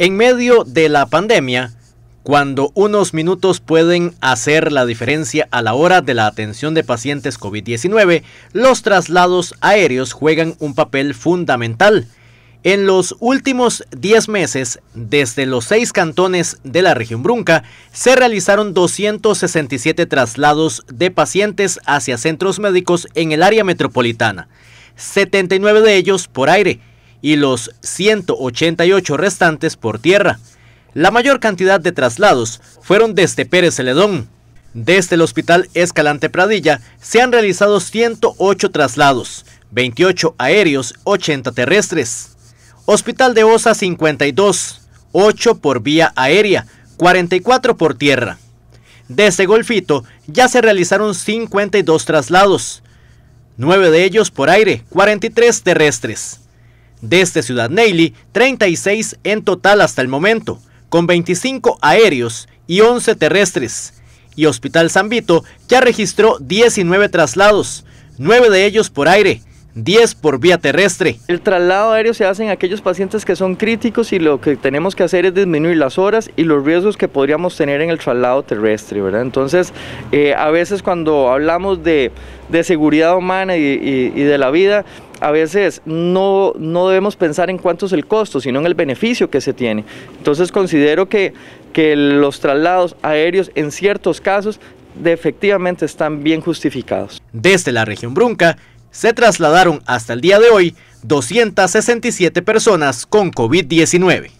En medio de la pandemia, cuando unos minutos pueden hacer la diferencia a la hora de la atención de pacientes COVID-19, los traslados aéreos juegan un papel fundamental. En los últimos 10 meses, desde los seis cantones de la región Brunca, se realizaron 267 traslados de pacientes hacia centros médicos en el área metropolitana, 79 de ellos por aire y los 188 restantes por tierra. La mayor cantidad de traslados fueron desde Pérez Celedón. Desde el Hospital Escalante Pradilla se han realizado 108 traslados, 28 aéreos, 80 terrestres. Hospital de Osa 52, 8 por vía aérea, 44 por tierra. Desde Golfito ya se realizaron 52 traslados, 9 de ellos por aire, 43 terrestres. De este Ciudad Neyli, 36 en total hasta el momento, con 25 aéreos y 11 terrestres. Y Hospital San Vito ya registró 19 traslados, 9 de ellos por aire, 10 por vía terrestre. El traslado aéreo se hace en aquellos pacientes que son críticos y lo que tenemos que hacer es disminuir las horas y los riesgos que podríamos tener en el traslado terrestre, ¿verdad? Entonces, eh, a veces cuando hablamos de, seguridad humana y de la vida, a veces no, debemos pensar en cuánto es el costo, sino en el beneficio que se tiene. Entonces considero que, que los traslados aéreos en ciertos casos efectivamente están bien justificados. Desde la región Brunca se trasladaron hasta el día de hoy 267 personas con COVID-19.